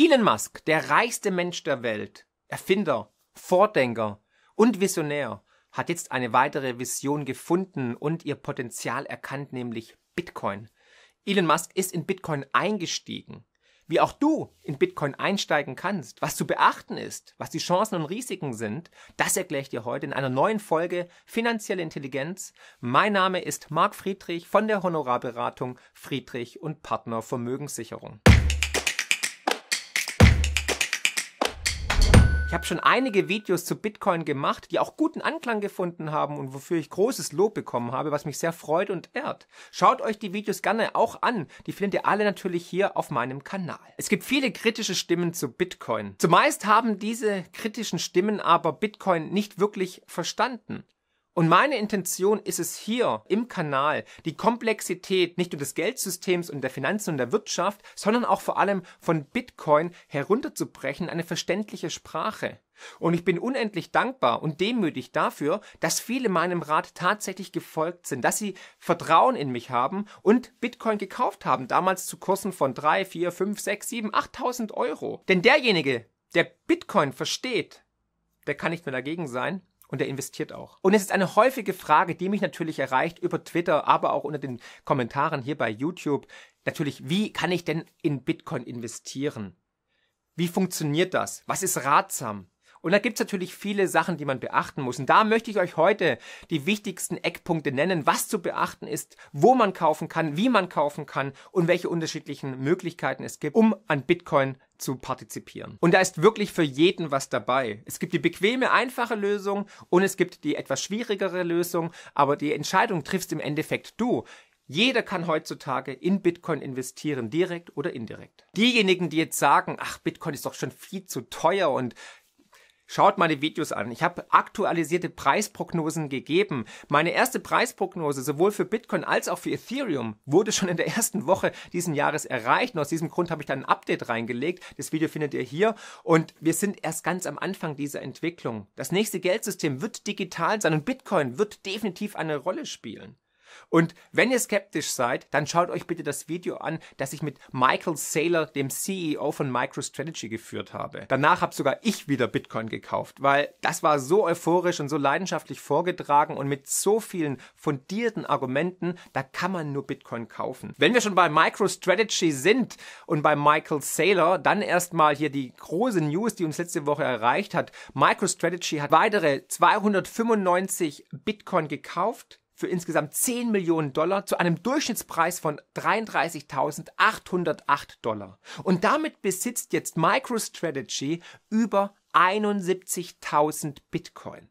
Elon Musk, der reichste Mensch der Welt, Erfinder, Vordenker und Visionär, hat jetzt eine weitere Vision gefunden und ihr Potenzial erkannt, nämlich Bitcoin. Elon Musk ist in Bitcoin eingestiegen. Wie auch du in Bitcoin einsteigen kannst, was zu beachten ist, was die Chancen und Risiken sind, das erkläre ich dir heute in einer neuen Folge Finanzielle Intelligenz. Mein Name ist Marc Friedrich von der Honorarberatung Friedrich und Partner Vermögenssicherung. Ich habe schon einige Videos zu Bitcoin gemacht, die auch guten Anklang gefunden haben und wofür ich großes Lob bekommen habe, was mich sehr freut und ehrt. Schaut euch die Videos gerne auch an. Die findet ihr alle natürlich hier auf meinem Kanal. Es gibt viele kritische Stimmen zu Bitcoin. Zumeist haben diese kritischen Stimmen aber Bitcoin nicht wirklich verstanden. Und meine Intention ist es hier im Kanal, die Komplexität nicht nur des Geldsystems und der Finanzen und der Wirtschaft, sondern auch vor allem von Bitcoin herunterzubrechen, eine verständliche Sprache. Und ich bin unendlich dankbar und demütig dafür, dass viele meinem Rat tatsächlich gefolgt sind, dass sie Vertrauen in mich haben und Bitcoin gekauft haben, damals zu Kursen von 3, 4, 5, 6, 7, 8000 Euro. Denn derjenige, der Bitcoin versteht, der kann nicht mehr dagegen sein, und er investiert auch. Und es ist eine häufige Frage, die mich natürlich erreicht über Twitter, aber auch unter den Kommentaren hier bei YouTube. Natürlich, wie kann ich denn in Bitcoin investieren? Wie funktioniert das? Was ist ratsam? Und da gibt's natürlich viele Sachen, die man beachten muss. Und da möchte ich euch heute die wichtigsten Eckpunkte nennen, was zu beachten ist, wo man kaufen kann, wie man kaufen kann und welche unterschiedlichen Möglichkeiten es gibt, um an Bitcoin zu partizipieren. Und da ist wirklich für jeden was dabei. Es gibt die bequeme, einfache Lösung und es gibt die etwas schwierigere Lösung, aber die Entscheidung triffst im Endeffekt du. Jeder kann heutzutage in Bitcoin investieren, direkt oder indirekt. Diejenigen, die jetzt sagen, ach, Bitcoin ist doch schon viel zu teuer und Schaut meine Videos an. Ich habe aktualisierte Preisprognosen gegeben. Meine erste Preisprognose sowohl für Bitcoin als auch für Ethereum wurde schon in der ersten Woche diesen Jahres erreicht. Und aus diesem Grund habe ich dann ein Update reingelegt. Das Video findet ihr hier. Und wir sind erst ganz am Anfang dieser Entwicklung. Das nächste Geldsystem wird digital sein und Bitcoin wird definitiv eine Rolle spielen. Und wenn ihr skeptisch seid, dann schaut euch bitte das Video an, das ich mit Michael Saylor, dem CEO von MicroStrategy, geführt habe. Danach habe sogar ich wieder Bitcoin gekauft, weil das war so euphorisch und so leidenschaftlich vorgetragen und mit so vielen fundierten Argumenten, da kann man nur Bitcoin kaufen. Wenn wir schon bei MicroStrategy sind und bei Michael Saylor, dann erstmal hier die große News, die uns letzte Woche erreicht hat. MicroStrategy hat weitere 295 Bitcoin gekauft für insgesamt 10 Millionen Dollar zu einem Durchschnittspreis von 33.808 Dollar. Und damit besitzt jetzt MicroStrategy über 71.000 Bitcoin.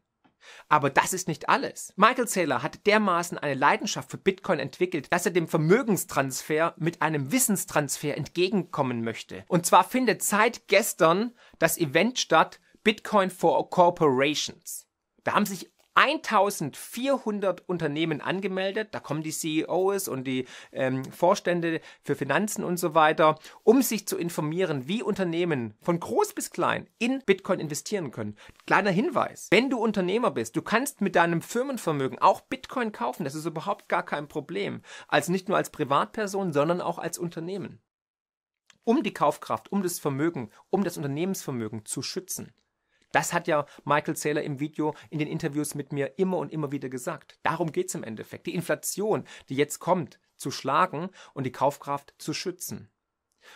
Aber das ist nicht alles. Michael Saylor hat dermaßen eine Leidenschaft für Bitcoin entwickelt, dass er dem Vermögenstransfer mit einem Wissenstransfer entgegenkommen möchte. Und zwar findet seit gestern das Event statt Bitcoin for Corporations. Da haben sich 1400 Unternehmen angemeldet. Da kommen die CEOs und die ähm, Vorstände für Finanzen und so weiter, um sich zu informieren, wie Unternehmen von groß bis klein in Bitcoin investieren können. Kleiner Hinweis, wenn du Unternehmer bist, du kannst mit deinem Firmenvermögen auch Bitcoin kaufen. Das ist überhaupt gar kein Problem. Also nicht nur als Privatperson, sondern auch als Unternehmen. Um die Kaufkraft, um das Vermögen, um das Unternehmensvermögen zu schützen. Das hat ja Michael Saylor im Video in den Interviews mit mir immer und immer wieder gesagt. Darum geht's im Endeffekt. Die Inflation, die jetzt kommt, zu schlagen und die Kaufkraft zu schützen.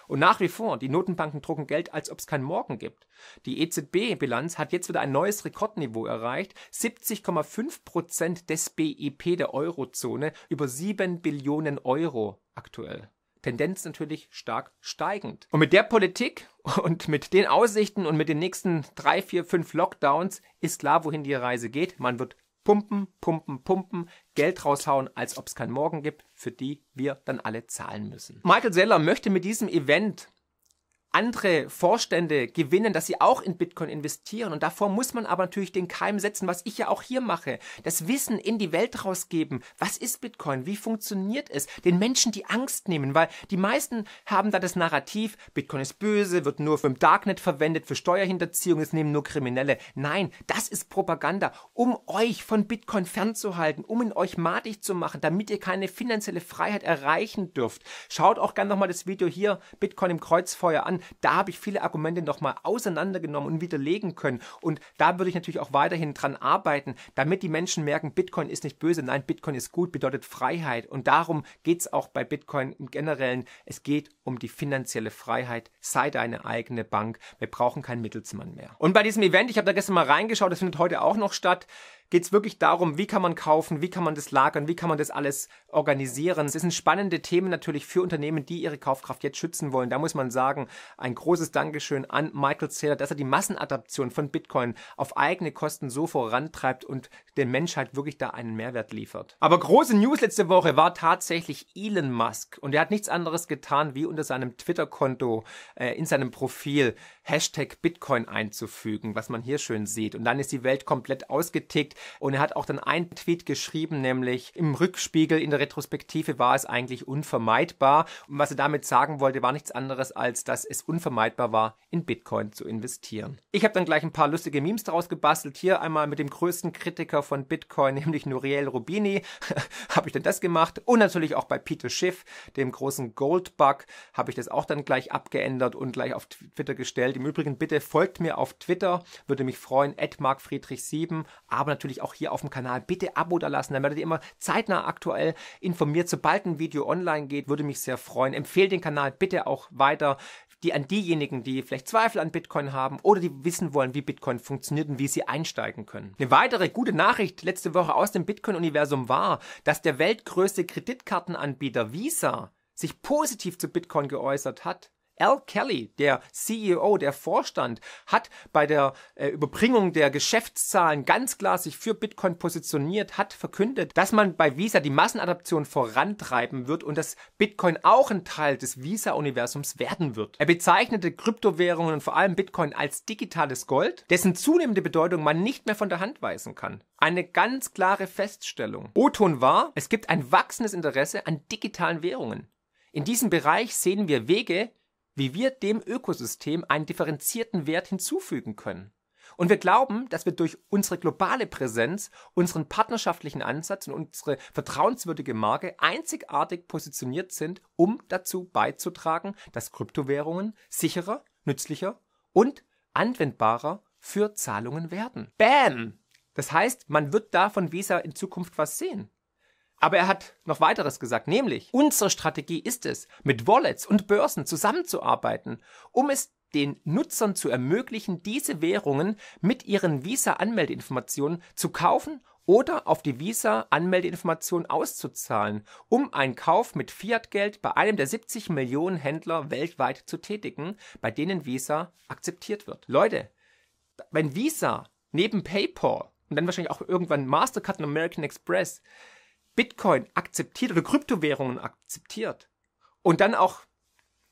Und nach wie vor, die Notenbanken drucken Geld, als ob es keinen Morgen gibt. Die EZB-Bilanz hat jetzt wieder ein neues Rekordniveau erreicht. 70,5 Prozent des BIP der Eurozone über 7 Billionen Euro aktuell. Tendenz natürlich stark steigend. Und mit der Politik und mit den Aussichten und mit den nächsten drei, vier, fünf Lockdowns ist klar, wohin die Reise geht. Man wird pumpen, pumpen, pumpen, Geld raushauen, als ob es kein Morgen gibt, für die wir dann alle zahlen müssen. Michael Seller möchte mit diesem Event andere Vorstände gewinnen, dass sie auch in Bitcoin investieren. Und davor muss man aber natürlich den Keim setzen, was ich ja auch hier mache. Das Wissen in die Welt rausgeben. Was ist Bitcoin? Wie funktioniert es? Den Menschen die Angst nehmen, weil die meisten haben da das Narrativ, Bitcoin ist böse, wird nur für im Darknet verwendet, für Steuerhinterziehung, es nehmen nur Kriminelle. Nein, das ist Propaganda, um euch von Bitcoin fernzuhalten, um in euch matig zu machen, damit ihr keine finanzielle Freiheit erreichen dürft. Schaut auch gerne nochmal das Video hier, Bitcoin im Kreuzfeuer an da habe ich viele Argumente nochmal auseinandergenommen und widerlegen können. Und da würde ich natürlich auch weiterhin dran arbeiten, damit die Menschen merken, Bitcoin ist nicht böse. Nein, Bitcoin ist gut, bedeutet Freiheit. Und darum geht es auch bei Bitcoin im Generellen. Es geht um die finanzielle Freiheit. Sei deine eigene Bank. Wir brauchen keinen Mittelsmann mehr. Und bei diesem Event, ich habe da gestern mal reingeschaut, das findet heute auch noch statt geht es wirklich darum, wie kann man kaufen, wie kann man das lagern, wie kann man das alles organisieren. Es sind spannende Themen natürlich für Unternehmen, die ihre Kaufkraft jetzt schützen wollen. Da muss man sagen, ein großes Dankeschön an Michael Saylor, dass er die Massenadaption von Bitcoin auf eigene Kosten so vorantreibt und der Menschheit wirklich da einen Mehrwert liefert. Aber große News letzte Woche war tatsächlich Elon Musk und er hat nichts anderes getan, wie unter seinem Twitter-Konto äh, in seinem Profil Hashtag Bitcoin einzufügen, was man hier schön sieht. Und dann ist die Welt komplett ausgetickt. Und er hat auch dann einen Tweet geschrieben, nämlich im Rückspiegel, in der Retrospektive war es eigentlich unvermeidbar. Und was er damit sagen wollte, war nichts anderes, als dass es unvermeidbar war, in Bitcoin zu investieren. Ich habe dann gleich ein paar lustige Memes daraus gebastelt. Hier einmal mit dem größten Kritiker von Bitcoin, nämlich Nuriel Rubini, habe ich dann das gemacht. Und natürlich auch bei Peter Schiff, dem großen Goldbug, habe ich das auch dann gleich abgeändert und gleich auf Twitter gestellt. Im Übrigen bitte folgt mir auf Twitter, würde mich freuen, markfriedrich7, aber natürlich natürlich auch hier auf dem Kanal. Bitte Abo da lassen, dann werdet ihr immer zeitnah aktuell informiert. Sobald ein Video online geht, würde mich sehr freuen. Empfehlt den Kanal bitte auch weiter die an diejenigen, die vielleicht Zweifel an Bitcoin haben oder die wissen wollen, wie Bitcoin funktioniert und wie sie einsteigen können. Eine weitere gute Nachricht letzte Woche aus dem Bitcoin-Universum war, dass der weltgrößte Kreditkartenanbieter Visa sich positiv zu Bitcoin geäußert hat. Al Kelly, der CEO, der Vorstand, hat bei der äh, Überbringung der Geschäftszahlen ganz klar sich für Bitcoin positioniert, hat verkündet, dass man bei Visa die Massenadaption vorantreiben wird und dass Bitcoin auch ein Teil des Visa-Universums werden wird. Er bezeichnete Kryptowährungen und vor allem Bitcoin als digitales Gold, dessen zunehmende Bedeutung man nicht mehr von der Hand weisen kann. Eine ganz klare Feststellung. Oton war, es gibt ein wachsendes Interesse an digitalen Währungen. In diesem Bereich sehen wir Wege, wie wir dem Ökosystem einen differenzierten Wert hinzufügen können. Und wir glauben, dass wir durch unsere globale Präsenz, unseren partnerschaftlichen Ansatz und unsere vertrauenswürdige Marke einzigartig positioniert sind, um dazu beizutragen, dass Kryptowährungen sicherer, nützlicher und anwendbarer für Zahlungen werden. Bam! Das heißt, man wird da von Visa in Zukunft was sehen. Aber er hat noch weiteres gesagt, nämlich unsere Strategie ist es, mit Wallets und Börsen zusammenzuarbeiten, um es den Nutzern zu ermöglichen, diese Währungen mit ihren Visa-Anmeldeinformationen zu kaufen oder auf die Visa-Anmeldeinformation auszuzahlen, um einen Kauf mit Fiat-Geld bei einem der 70 Millionen Händler weltweit zu tätigen, bei denen Visa akzeptiert wird. Leute, wenn Visa neben PayPal und dann wahrscheinlich auch irgendwann Mastercard und American Express Bitcoin akzeptiert oder Kryptowährungen akzeptiert und dann auch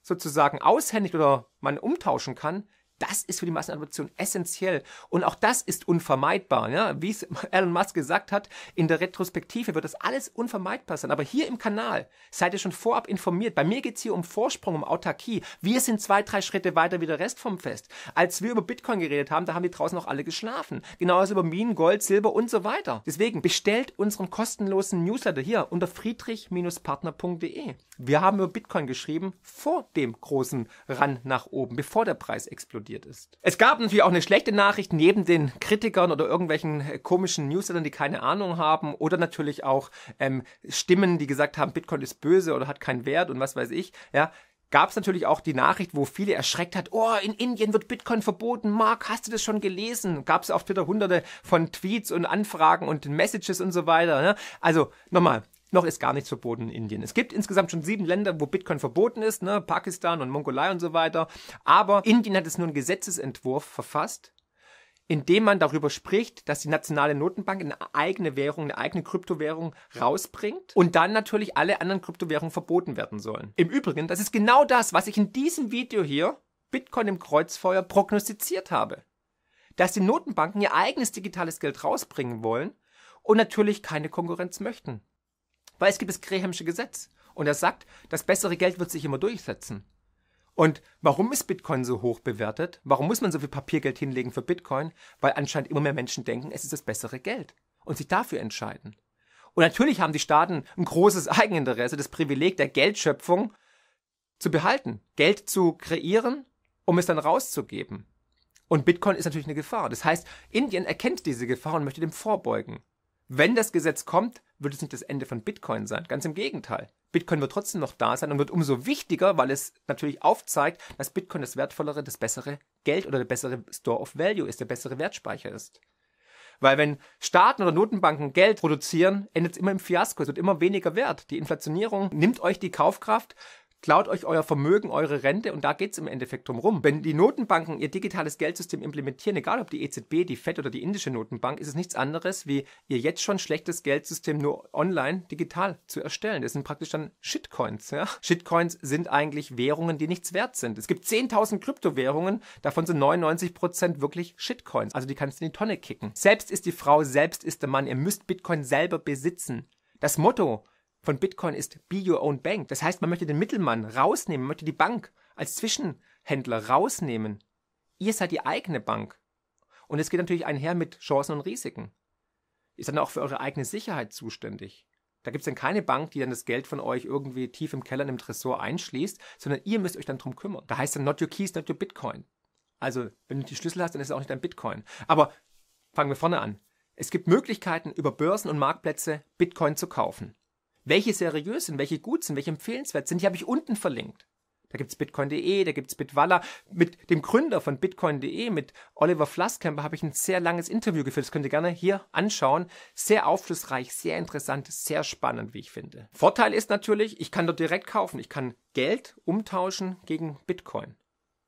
sozusagen aushändigt oder man umtauschen kann, das ist für die Massenadoption essentiell. Und auch das ist unvermeidbar. Ja? Wie es Elon Musk gesagt hat, in der Retrospektive wird das alles unvermeidbar sein. Aber hier im Kanal seid ihr schon vorab informiert. Bei mir geht's hier um Vorsprung, um Autarkie. Wir sind zwei, drei Schritte weiter wie der Rest vom Fest. Als wir über Bitcoin geredet haben, da haben die draußen auch alle geschlafen. Genauso über Minen, Gold, Silber und so weiter. Deswegen bestellt unseren kostenlosen Newsletter hier unter friedrich-partner.de. Wir haben über Bitcoin geschrieben vor dem großen Run nach oben, bevor der Preis explodiert explodiert ist. Es gab natürlich auch eine schlechte Nachricht neben den Kritikern oder irgendwelchen äh, komischen Newslettern, die keine Ahnung haben oder natürlich auch ähm, Stimmen, die gesagt haben, Bitcoin ist böse oder hat keinen Wert und was weiß ich. Ja, gab es natürlich auch die Nachricht, wo viele erschreckt hat, oh, in Indien wird Bitcoin verboten, Mark, hast du das schon gelesen? Gab es auf Twitter hunderte von Tweets und Anfragen und Messages und so weiter. Ne? Also nochmal, noch ist gar nichts verboten in Indien. Es gibt insgesamt schon sieben Länder, wo Bitcoin verboten ist, ne? Pakistan und Mongolei und so weiter. Aber Indien hat jetzt nur einen Gesetzesentwurf verfasst, in dem man darüber spricht, dass die nationale Notenbank eine eigene Währung, eine eigene Kryptowährung rausbringt und dann natürlich alle anderen Kryptowährungen verboten werden sollen. Im Übrigen, das ist genau das, was ich in diesem Video hier Bitcoin im Kreuzfeuer prognostiziert habe. Dass die Notenbanken ihr eigenes digitales Geld rausbringen wollen und natürlich keine Konkurrenz möchten. Weil es gibt das Grahamsche Gesetz. Und das sagt, das bessere Geld wird sich immer durchsetzen. Und warum ist Bitcoin so hoch bewertet? Warum muss man so viel Papiergeld hinlegen für Bitcoin? Weil anscheinend immer mehr Menschen denken, es ist das bessere Geld und sich dafür entscheiden. Und natürlich haben die Staaten ein großes Eigeninteresse, das Privileg der Geldschöpfung zu behalten, Geld zu kreieren, um es dann rauszugeben. Und Bitcoin ist natürlich eine Gefahr. Das heißt, Indien erkennt diese Gefahr und möchte dem vorbeugen wenn das Gesetz kommt, wird es nicht das Ende von Bitcoin sein. Ganz im Gegenteil. Bitcoin wird trotzdem noch da sein und wird umso wichtiger, weil es natürlich aufzeigt, dass Bitcoin das wertvollere, das bessere Geld oder der bessere Store of Value ist, der bessere Wertspeicher ist. Weil wenn Staaten oder Notenbanken Geld produzieren, endet es immer im Fiasko. Es wird immer weniger wert. Die Inflationierung nimmt euch die Kaufkraft klaut euch euer Vermögen, eure Rente und da geht es im Endeffekt drum rum. Wenn die Notenbanken ihr digitales Geldsystem implementieren, egal ob die EZB, die FED oder die indische Notenbank, ist es nichts anderes, wie ihr jetzt schon schlechtes Geldsystem nur online digital zu erstellen. Das sind praktisch dann Shitcoins. Ja? Shitcoins sind eigentlich Währungen, die nichts wert sind. Es gibt 10.000 Kryptowährungen, davon sind 99% wirklich Shitcoins. Also die kannst du in die Tonne kicken. Selbst ist die Frau, selbst ist der Mann. Ihr müsst Bitcoin selber besitzen. Das Motto von Bitcoin ist Be Your Own Bank. Das heißt, man möchte den Mittelmann rausnehmen, man möchte die Bank als Zwischenhändler rausnehmen. Ihr seid die eigene Bank. Und es geht natürlich einher mit Chancen und Risiken. Ihr seid dann auch für eure eigene Sicherheit zuständig. Da gibt es dann keine Bank, die dann das Geld von euch irgendwie tief im Keller in einem Tresor einschließt, sondern ihr müsst euch dann drum kümmern. Da heißt dann not your keys, not your Bitcoin. Also, wenn du die Schlüssel hast, dann ist es auch nicht dein Bitcoin. Aber fangen wir vorne an. Es gibt Möglichkeiten, über Börsen und Marktplätze Bitcoin zu kaufen welche seriös sind, welche gut sind, welche empfehlenswert sind, die habe ich unten verlinkt. Da gibt es bitcoin.de, da gibt es Bitwalla. Mit dem Gründer von bitcoin.de, mit Oliver Flasskämper, habe ich ein sehr langes Interview geführt. Das könnt ihr gerne hier anschauen. Sehr aufschlussreich, sehr interessant, sehr spannend, wie ich finde. Vorteil ist natürlich, ich kann dort direkt kaufen. Ich kann Geld umtauschen gegen Bitcoin.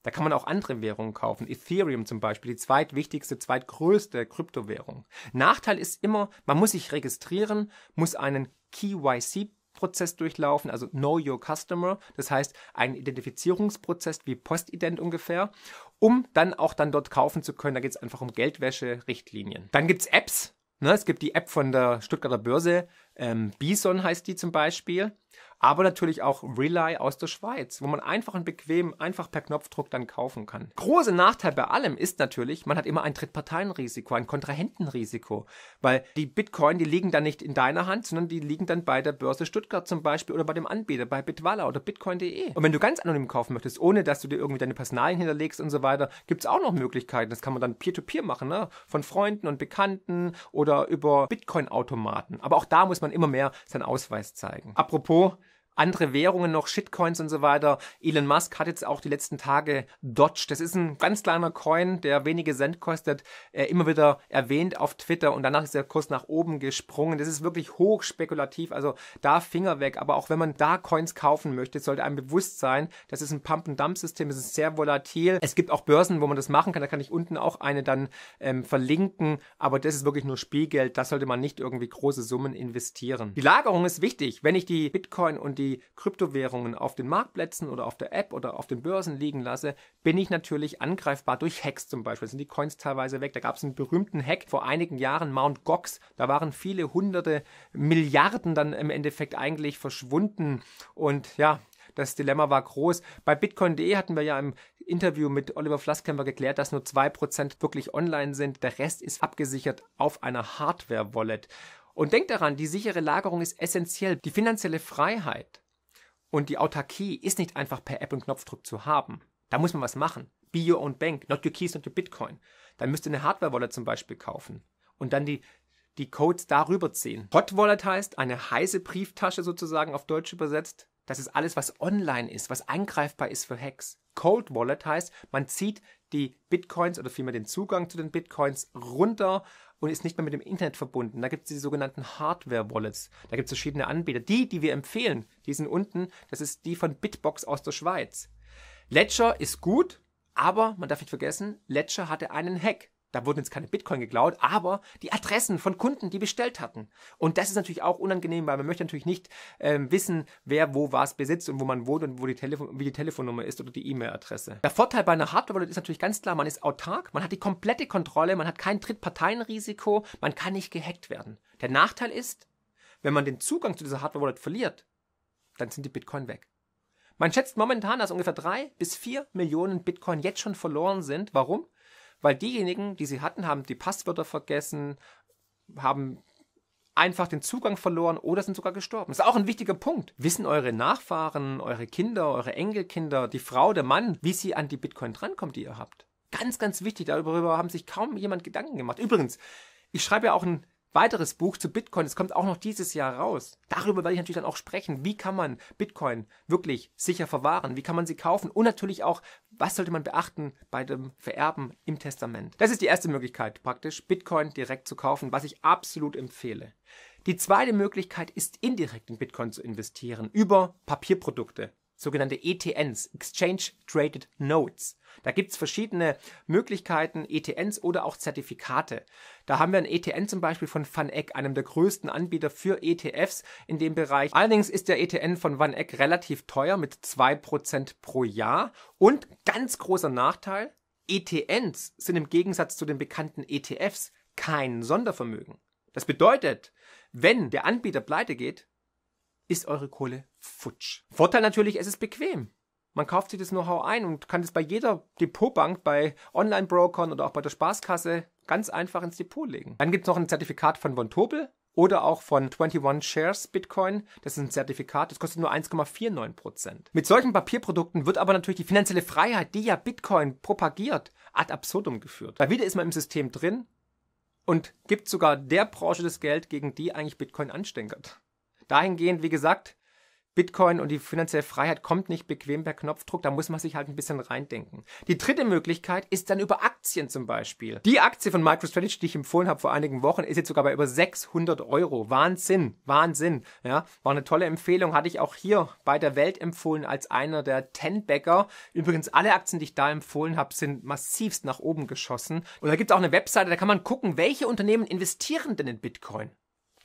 Da kann man auch andere Währungen kaufen. Ethereum zum Beispiel, die zweitwichtigste, zweitgrößte Kryptowährung. Nachteil ist immer, man muss sich registrieren, muss einen KYC Prozess durchlaufen, also Know Your Customer, das heißt einen Identifizierungsprozess wie Postident ungefähr, um dann auch dann dort kaufen zu können. Da geht es einfach um Geldwäsche-Richtlinien. Dann gibt es Apps. Ne? Es gibt die App von der Stuttgarter Börse, ähm, Bison heißt die zum Beispiel aber natürlich auch Rely aus der Schweiz, wo man einfach und bequem einfach per Knopfdruck dann kaufen kann. Großer Nachteil bei allem ist natürlich, man hat immer ein Drittparteienrisiko, ein Kontrahentenrisiko, weil die Bitcoin, die liegen dann nicht in deiner Hand, sondern die liegen dann bei der Börse Stuttgart zum Beispiel oder bei dem Anbieter, bei Bitwala oder bitcoin.de. Und wenn du ganz anonym kaufen möchtest, ohne dass du dir irgendwie deine Personalien hinterlegst und so weiter, gibt es auch noch Möglichkeiten. Das kann man dann peer-to-peer -peer machen, ne? von Freunden und Bekannten oder über Bitcoin-Automaten. Aber auch da muss man immer mehr seinen Ausweis zeigen. Apropos people andere Währungen noch, Shitcoins und so weiter. Elon Musk hat jetzt auch die letzten Tage Dodge, das ist ein ganz kleiner Coin, der wenige Cent kostet, äh, immer wieder erwähnt auf Twitter und danach ist der Kurs nach oben gesprungen. Das ist wirklich hochspekulativ, also da Finger weg. Aber auch wenn man da Coins kaufen möchte, sollte einem bewusst sein, das ist ein Pump-and-Dump-System, es ist sehr volatil. Es gibt auch Börsen, wo man das machen kann, da kann ich unten auch eine dann ähm, verlinken, aber das ist wirklich nur Spielgeld, da sollte man nicht irgendwie große Summen investieren. Die Lagerung ist wichtig, wenn ich die Bitcoin und die die Kryptowährungen auf den Marktplätzen oder auf der App oder auf den Börsen liegen lasse, bin ich natürlich angreifbar durch Hacks zum Beispiel. Sind die Coins teilweise weg? Da gab es einen berühmten Hack vor einigen Jahren, Mount Gox. Da waren viele hunderte Milliarden dann im Endeffekt eigentlich verschwunden. Und ja, das Dilemma war groß. Bei Bitcoin.de hatten wir ja im Interview mit Oliver Flaskämper geklärt, dass nur 2% wirklich online sind. Der Rest ist abgesichert auf einer Hardware-Wallet. Und denkt daran, die sichere Lagerung ist essentiell. Die finanzielle Freiheit und die Autarkie ist nicht einfach per App- und Knopfdruck zu haben. Da muss man was machen. Be your own bank, not your keys, not your Bitcoin. Dann müsst ihr eine Hardware-Wallet zum Beispiel kaufen und dann die, die Codes darüber ziehen. Hot Wallet heißt eine heiße Brieftasche sozusagen auf Deutsch übersetzt. Das ist alles, was online ist, was eingreifbar ist für Hacks. Cold Wallet heißt, man zieht die Bitcoins oder vielmehr den Zugang zu den Bitcoins runter und ist nicht mehr mit dem Internet verbunden. Da gibt es die sogenannten Hardware-Wallets. Da gibt es verschiedene Anbieter. Die, die wir empfehlen, die sind unten. Das ist die von Bitbox aus der Schweiz. Ledger ist gut, aber man darf nicht vergessen, Ledger hatte einen Hack da wurden jetzt keine Bitcoin geklaut, aber die Adressen von Kunden, die bestellt hatten. Und das ist natürlich auch unangenehm, weil man möchte natürlich nicht ähm, wissen, wer wo was besitzt und wo man wohnt und wo die Telefon wie die Telefonnummer ist oder die E-Mail-Adresse. Der Vorteil bei einer Hardware-Wallet ist natürlich ganz klar, man ist autark, man hat die komplette Kontrolle, man hat kein Drittparteienrisiko, man kann nicht gehackt werden. Der Nachteil ist, wenn man den Zugang zu dieser Hardware-Wallet verliert, dann sind die Bitcoin weg. Man schätzt momentan, dass ungefähr drei bis vier Millionen Bitcoin jetzt schon verloren sind. Warum? weil diejenigen, die sie hatten, haben die Passwörter vergessen, haben einfach den Zugang verloren oder sind sogar gestorben. Das ist auch ein wichtiger Punkt. Wissen eure Nachfahren, eure Kinder, eure Enkelkinder, die Frau, der Mann, wie sie an die Bitcoin drankommt, die ihr habt? Ganz, ganz wichtig. Darüber haben sich kaum jemand Gedanken gemacht. Übrigens, ich schreibe ja auch ein weiteres Buch zu Bitcoin. Es kommt auch noch dieses Jahr raus. Darüber werde ich natürlich dann auch sprechen. Wie kann man Bitcoin wirklich sicher verwahren? Wie kann man sie kaufen? Und natürlich auch, was sollte man beachten bei dem Vererben im Testament? Das ist die erste Möglichkeit praktisch, Bitcoin direkt zu kaufen, was ich absolut empfehle. Die zweite Möglichkeit ist, indirekt in Bitcoin zu investieren über Papierprodukte sogenannte ETNs, Exchange Traded Notes. Da gibt's verschiedene Möglichkeiten, ETNs oder auch Zertifikate. Da haben wir ein ETN zum Beispiel von Van einem der größten Anbieter für ETFs in dem Bereich. Allerdings ist der ETN von Van relativ teuer mit zwei Prozent pro Jahr und ganz großer Nachteil, ETNs sind im Gegensatz zu den bekannten ETFs kein Sondervermögen. Das bedeutet, wenn der Anbieter pleite geht, ist eure Kohle futsch. Vorteil natürlich, es ist bequem. Man kauft sich das Know-how ein und kann das bei jeder Depotbank, bei Online-Brokern oder auch bei der Spaßkasse ganz einfach ins Depot legen. Dann gibt es noch ein Zertifikat von Von Tobel oder auch von 21 Shares Bitcoin. Das ist ein Zertifikat, das kostet nur 1,49%. Mit solchen Papierprodukten wird aber natürlich die finanzielle Freiheit, die ja Bitcoin propagiert, ad absurdum geführt. Da wieder ist man im System drin und gibt sogar der Branche das Geld, gegen die eigentlich Bitcoin anstänkert dahingehend, wie gesagt, Bitcoin und die finanzielle Freiheit kommt nicht bequem per Knopfdruck, da muss man sich halt ein bisschen reindenken. Die dritte Möglichkeit ist dann über Aktien zum Beispiel. Die Aktie von MicroStrategy, die ich empfohlen habe vor einigen Wochen, ist jetzt sogar bei über 600 Euro. Wahnsinn, Wahnsinn. Ja, war eine tolle Empfehlung, hatte ich auch hier bei der Welt empfohlen als einer der ten bagger Übrigens, alle Aktien, die ich da empfohlen habe, sind massivst nach oben geschossen. Und da gibt es auch eine Webseite, da kann man gucken, welche Unternehmen investieren denn in Bitcoin.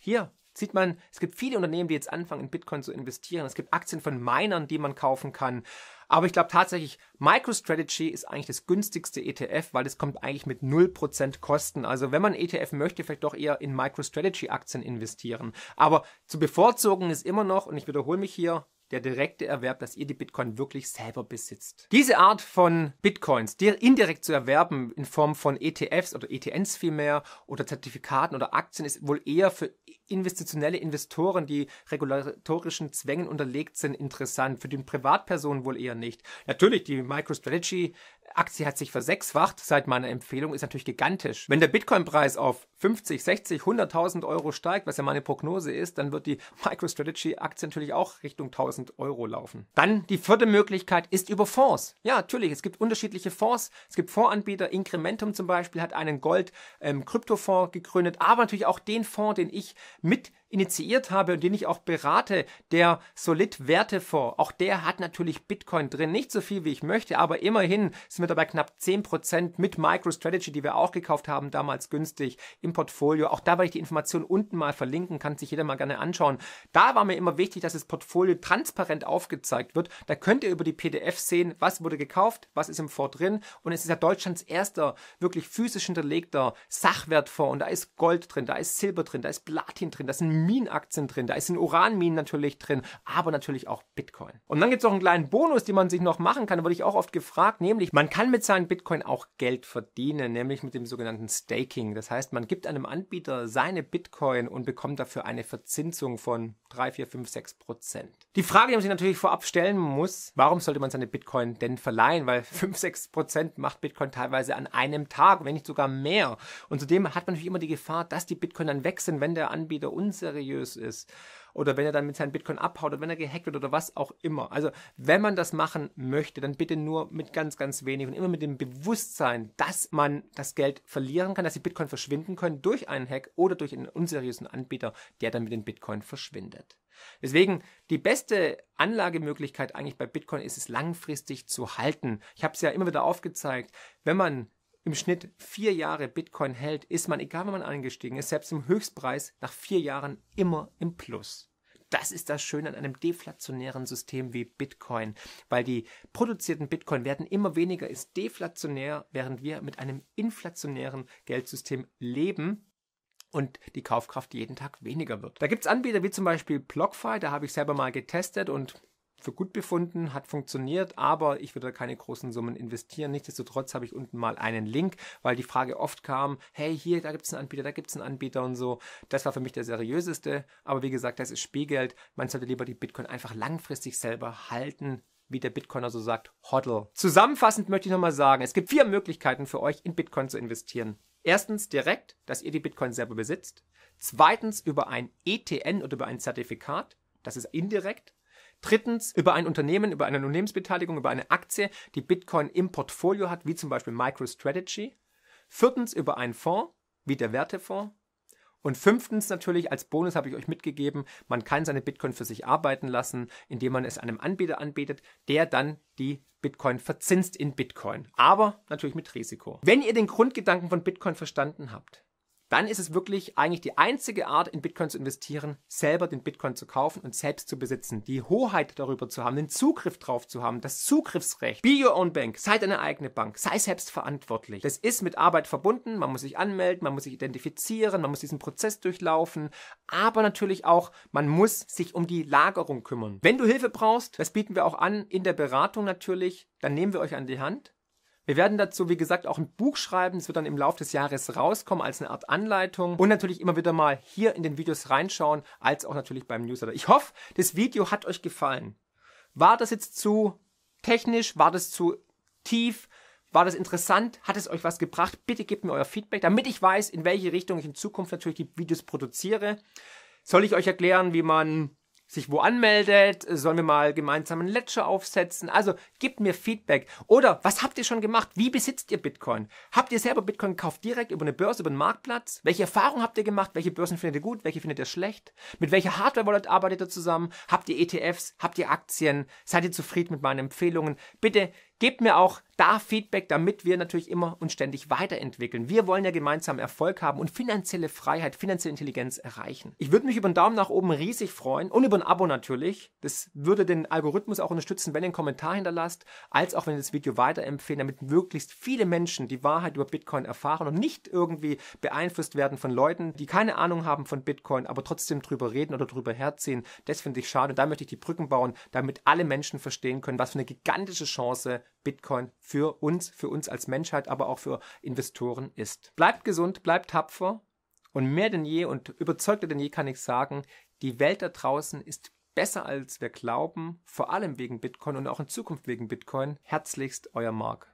Hier, sieht man, es gibt viele Unternehmen, die jetzt anfangen, in Bitcoin zu investieren. Es gibt Aktien von Minern, die man kaufen kann. Aber ich glaube tatsächlich, MicroStrategy ist eigentlich das günstigste ETF, weil es kommt eigentlich mit 0% Kosten. Also wenn man ETF möchte, vielleicht doch eher in MicroStrategy-Aktien investieren. Aber zu bevorzugen ist immer noch, und ich wiederhole mich hier, der direkte Erwerb, dass ihr die Bitcoin wirklich selber besitzt. Diese Art von Bitcoins, die indirekt zu erwerben in Form von ETFs oder ETNs vielmehr oder Zertifikaten oder Aktien, ist wohl eher für investitionelle Investoren, die regulatorischen Zwängen unterlegt sind, interessant. Für den Privatpersonen wohl eher nicht. Natürlich, die MicroStrategy Aktie hat sich versechsfacht seit meiner Empfehlung, ist natürlich gigantisch. Wenn der Bitcoin-Preis auf 50, 60, 100.000 Euro steigt, was ja meine Prognose ist, dann wird die MicroStrategy-Aktie natürlich auch Richtung 1.000 Euro laufen. Dann die vierte Möglichkeit ist über Fonds. Ja, natürlich, es gibt unterschiedliche Fonds. Es gibt Fondsanbieter, Incrementum zum Beispiel hat einen Gold-Kryptofonds ähm, gegründet, aber natürlich auch den Fonds, den ich mit initiiert habe und den ich auch berate, der Solid Wertefonds, auch der hat natürlich Bitcoin drin, nicht so viel wie ich möchte, aber immerhin sind wir dabei knapp 10% mit MicroStrategy, die wir auch gekauft haben, damals günstig im Portfolio. Auch da werde ich die Information unten mal verlinken, kann sich jeder mal gerne anschauen. Da war mir immer wichtig, dass das Portfolio transparent aufgezeigt wird. Da könnt ihr über die PDF sehen, was wurde gekauft, was ist im Fonds drin und es ist ja Deutschlands erster wirklich physisch hinterlegter Sachwertfonds und da ist Gold drin, da ist Silber drin, da ist Platin drin, da sind Minen-Aktien drin, da ist in Uranminen natürlich drin, aber natürlich auch Bitcoin. Und dann gibt es noch einen kleinen Bonus, den man sich noch machen kann, da wurde ich auch oft gefragt, nämlich man kann mit seinen Bitcoin auch Geld verdienen, nämlich mit dem sogenannten Staking. Das heißt, man gibt einem Anbieter seine Bitcoin und bekommt dafür eine Verzinsung von 3, 4, 5, 6 Prozent. Die Frage, die man sich natürlich vorab stellen muss, warum sollte man seine Bitcoin denn verleihen? Weil 5, 6 Prozent macht Bitcoin teilweise an einem Tag, wenn nicht sogar mehr. Und zudem hat man natürlich immer die Gefahr, dass die Bitcoin dann weg sind, wenn der Anbieter uns unseriös ist oder wenn er dann mit seinem Bitcoin abhaut oder wenn er gehackt wird oder was auch immer. Also wenn man das machen möchte, dann bitte nur mit ganz, ganz wenig und immer mit dem Bewusstsein, dass man das Geld verlieren kann, dass die Bitcoin verschwinden können durch einen Hack oder durch einen unseriösen Anbieter, der dann mit dem Bitcoin verschwindet. Deswegen die beste Anlagemöglichkeit eigentlich bei Bitcoin ist es langfristig zu halten. Ich habe es ja immer wieder aufgezeigt, wenn man im Schnitt vier Jahre Bitcoin hält, ist man, egal wenn man angestiegen ist, selbst im Höchstpreis nach vier Jahren immer im Plus. Das ist das Schöne an einem deflationären System wie Bitcoin, weil die produzierten Bitcoin werden immer weniger, ist deflationär, während wir mit einem inflationären Geldsystem leben, und die Kaufkraft jeden Tag weniger wird. Da gibt es Anbieter wie zum Beispiel BlockFi, da habe ich selber mal getestet und für gut befunden, hat funktioniert, aber ich würde da keine großen Summen investieren. Nichtsdestotrotz habe ich unten mal einen Link, weil die Frage oft kam, hey, hier, da gibt es einen Anbieter, da gibt es einen Anbieter und so. Das war für mich der seriöseste, aber wie gesagt, das ist Spielgeld. Man sollte lieber die Bitcoin einfach langfristig selber halten, wie der Bitcoiner so sagt, hodl. Zusammenfassend möchte ich nochmal sagen, es gibt vier Möglichkeiten für euch, in Bitcoin zu investieren. Erstens direkt, dass ihr die Bitcoin selber besitzt. Zweitens über ein ETN oder über ein Zertifikat. Das ist indirekt. Drittens, über ein Unternehmen, über eine Unternehmensbeteiligung, über eine Aktie, die Bitcoin im Portfolio hat, wie zum Beispiel MicroStrategy. Viertens, über einen Fonds, wie der Wertefonds. Und fünftens natürlich, als Bonus habe ich euch mitgegeben, man kann seine Bitcoin für sich arbeiten lassen, indem man es einem Anbieter anbietet, der dann die Bitcoin verzinst in Bitcoin. Aber natürlich mit Risiko. Wenn ihr den Grundgedanken von Bitcoin verstanden habt, dann ist es wirklich eigentlich die einzige Art, in Bitcoin zu investieren, selber den Bitcoin zu kaufen und selbst zu besitzen, die Hoheit darüber zu haben, den Zugriff drauf zu haben, das Zugriffsrecht. Be your own bank, sei deine eigene Bank, sei selbstverantwortlich. Das ist mit Arbeit verbunden, man muss sich anmelden, man muss sich identifizieren, man muss diesen Prozess durchlaufen, aber natürlich auch, man muss sich um die Lagerung kümmern. Wenn du Hilfe brauchst, das bieten wir auch an in der Beratung natürlich, dann nehmen wir euch an die Hand wir werden dazu, wie gesagt, auch ein Buch schreiben. Es wird dann im Laufe des Jahres rauskommen als eine Art Anleitung und natürlich immer wieder mal hier in den Videos reinschauen, als auch natürlich beim Newsletter. Ich hoffe, das Video hat euch gefallen. War das jetzt zu technisch? War das zu tief? War das interessant? Hat es euch was gebracht? Bitte gebt mir euer Feedback, damit ich weiß, in welche Richtung ich in Zukunft natürlich die Videos produziere. Soll ich euch erklären, wie man sich wo anmeldet, äh, sollen wir mal gemeinsam einen Ledger aufsetzen? Also gebt mir Feedback. Oder was habt ihr schon gemacht? Wie besitzt ihr Bitcoin? Habt ihr selber Bitcoin gekauft direkt über eine Börse, über einen Marktplatz? Welche Erfahrungen habt ihr gemacht? Welche Börsen findet ihr gut? Welche findet ihr schlecht? Mit welcher Hardware-Wallet arbeitet ihr zusammen? Habt ihr ETFs? Habt ihr Aktien? Seid ihr zufrieden mit meinen Empfehlungen? Bitte gebt mir auch da Feedback, damit wir natürlich immer uns ständig weiterentwickeln. Wir wollen ja gemeinsam Erfolg haben und finanzielle Freiheit, finanzielle Intelligenz erreichen. Ich würde mich über einen Daumen nach oben riesig freuen und über ein Abo natürlich. Das würde den Algorithmus auch unterstützen, wenn ihr einen Kommentar hinterlasst, als auch wenn ihr das Video weiterempfehlt, damit möglichst viele Menschen die Wahrheit über Bitcoin erfahren und nicht irgendwie beeinflusst werden von Leuten, die keine Ahnung haben von Bitcoin, aber trotzdem drüber reden oder drüber herziehen. Das finde ich schade. da möchte ich die Brücken bauen, damit alle Menschen verstehen können, was für eine gigantische Chance Bitcoin für uns, für uns als Menschheit, aber auch für Investoren ist. Bleibt gesund, bleibt tapfer und mehr denn je und überzeugter denn je kann ich sagen, die Welt da draußen ist besser als wir glauben, vor allem wegen Bitcoin und auch in Zukunft wegen Bitcoin. Herzlichst euer Marc.